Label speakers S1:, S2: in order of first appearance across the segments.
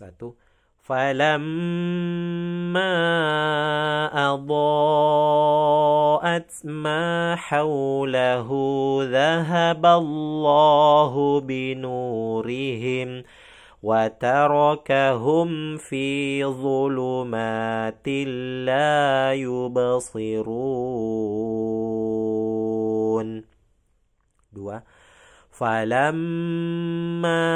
S1: satu. فلما أضاءت ما حوله ذهب الله بنورهم وتركهم في ظلمات لا يبصرون 2 فلما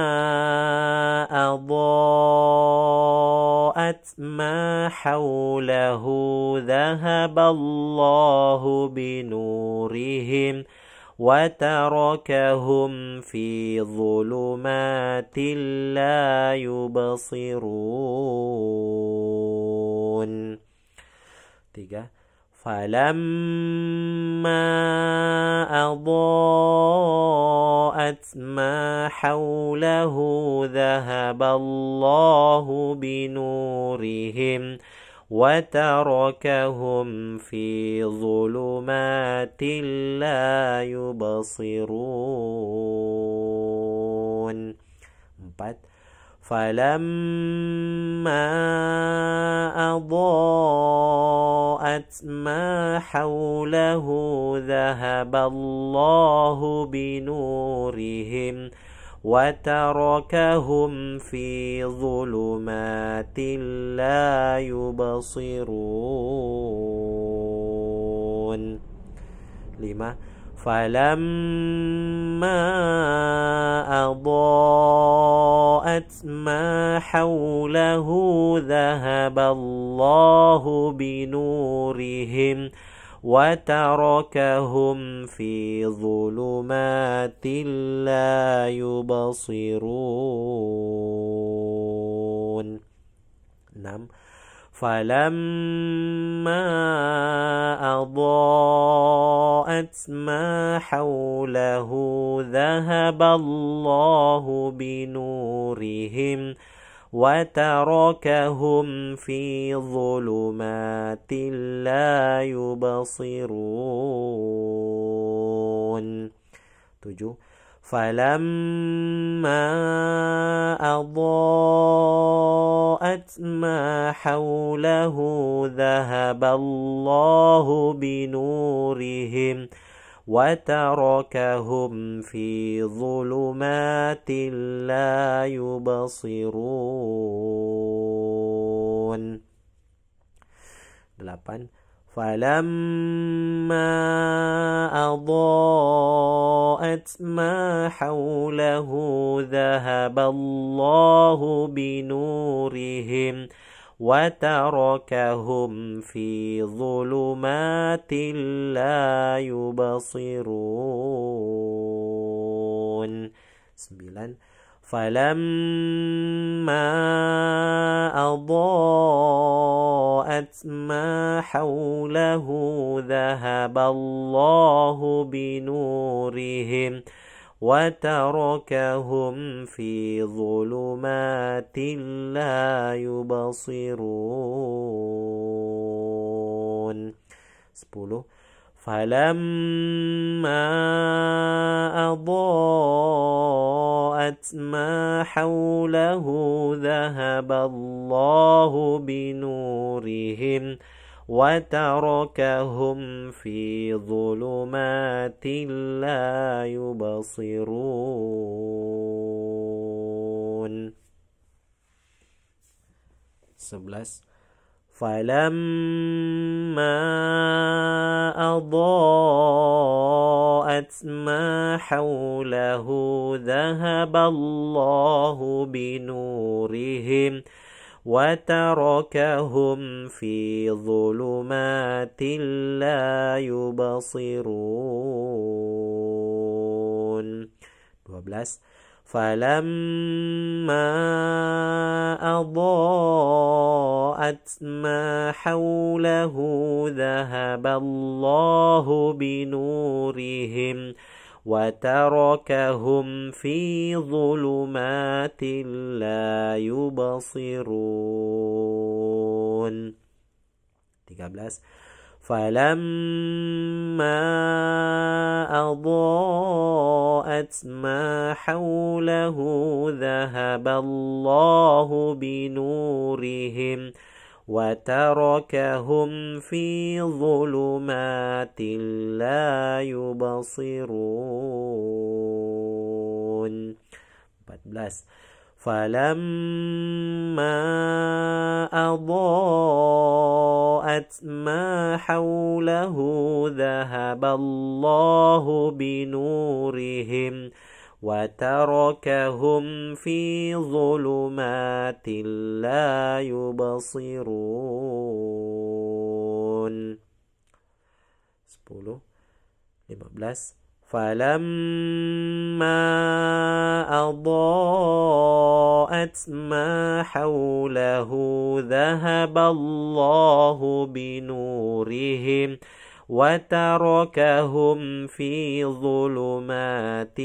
S1: أضاءت ما حوله ذهب الله بنورهم وتركهم في ظلمات لا يبصرون tiga فلما أضاءت ما حوله ذهب الله بنورهم وتركهم في ظلمات لا يبصرون 4 فلما أضاءت ما حوله ذهب الله بنورهم وتركهم في ظلمات لا يبصرون 5 فلما أضاءت ما حوله ذهب الله بنورهم وتركهم في ظلمات لا يبصرون فلما أضاءت ما حوله ذهب الله بنورهم وتركهم في ظلمات لا يبصرون تجو فلما أضاءت رأت ما حوله ذهب الله بنورهم وتركهم في ظلمات لا يبصرون 8 فلما أضاءت ما حوله ذهب الله بنورهم وتركهم في ظلمات لا يبصرون 9 فلما أضاءت وسعت ما حوله ذهب الله بنورهم وتركهم في ظلمات لا يبصرون 10 فلما أضاءت ما حوله ذهب الله بنورهم وتركهم في ظلمات لا يبصرون 11 فلما أضاءت ما حوله ذهب الله بنورهم وتركهم في ظلمات لا يبصرون 12 فلما أضاءت وأضاءت ما حوله ذهب الله بنورهم وتركهم في ظلمات لا يبصرون 13 فلما أضاءت ما حوله ذهب الله بنورهم وتركهم في ظلمات لا يبصرون 14 فلما أضاءت ما حوله ذهب الله بنورهم وتركهم في ظلمات لا يبصرون 10 15 فلما أضاءت ما حوله ذهب الله بنورهم وتركهم في ظلمات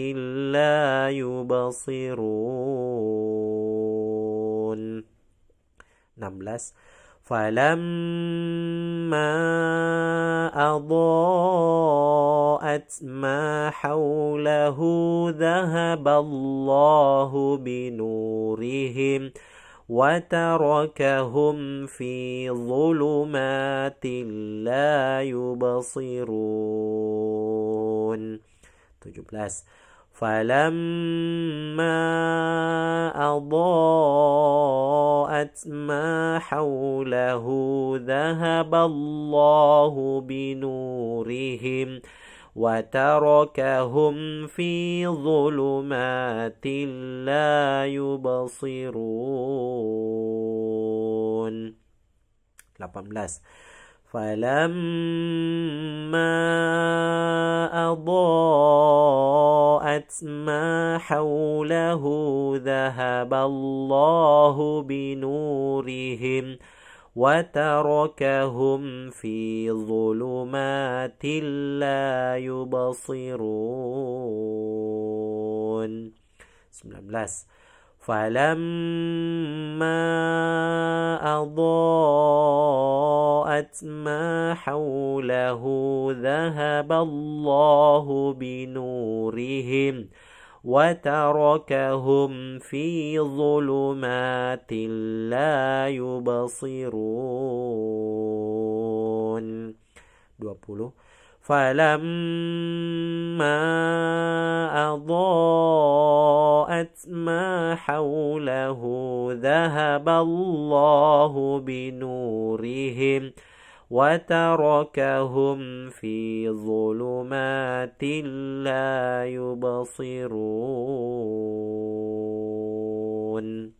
S1: لا يبصرون 16 فلما أضاءت ما حوله ذهب الله بنورهم وتركهم في ظلمات لا يبصرون 17 فلما أضاءت ما حوله ذهب الله بنورهم وتركهم في ظلمات لا يبصرون 18 فلما أضاءت ما حوله ذهب الله بنورهم وتركهم في ظلمات لا يبصرون فلما أضاءت ما حوله ذهب الله بنورهم وتركهم في ظلمات لا يبصرون 20 فلما أضاءت ما حوله ذهب الله بنورهم وتركهم في ظلمات لا يبصرون